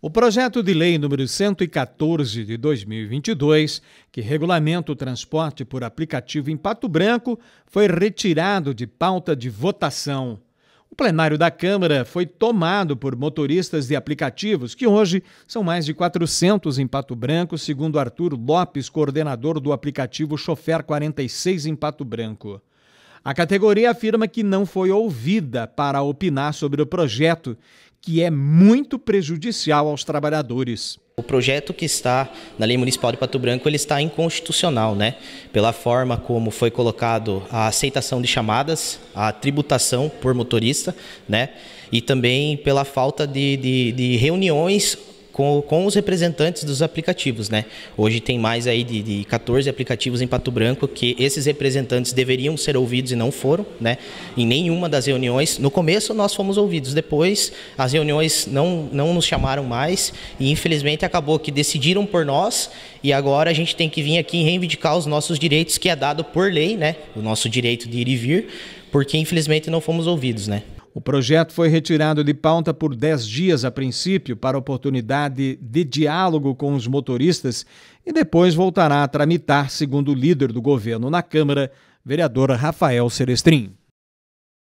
O projeto de lei número 114 de 2022, que regulamenta o transporte por aplicativo em Pato Branco, foi retirado de pauta de votação. O plenário da Câmara foi tomado por motoristas de aplicativos, que hoje são mais de 400 em Pato Branco, segundo Arthur Lopes, coordenador do aplicativo Chofer 46 em Pato Branco. A categoria afirma que não foi ouvida para opinar sobre o projeto, que é muito prejudicial aos trabalhadores. O projeto que está na Lei Municipal de Pato Branco ele está inconstitucional, né? Pela forma como foi colocado a aceitação de chamadas, a tributação por motorista, né? E também pela falta de, de, de reuniões com, com os representantes dos aplicativos, né? Hoje tem mais aí de, de 14 aplicativos em Pato Branco que esses representantes deveriam ser ouvidos e não foram, né? Em nenhuma das reuniões. No começo nós fomos ouvidos, depois as reuniões não, não nos chamaram mais e infelizmente acabou que decidiram por nós e agora a gente tem que vir aqui reivindicar os nossos direitos que é dado por lei, né? O nosso direito de ir e vir, porque infelizmente não fomos ouvidos, né? O projeto foi retirado de pauta por 10 dias a princípio, para oportunidade de diálogo com os motoristas, e depois voltará a tramitar, segundo o líder do governo na Câmara, vereador Rafael Serestrin.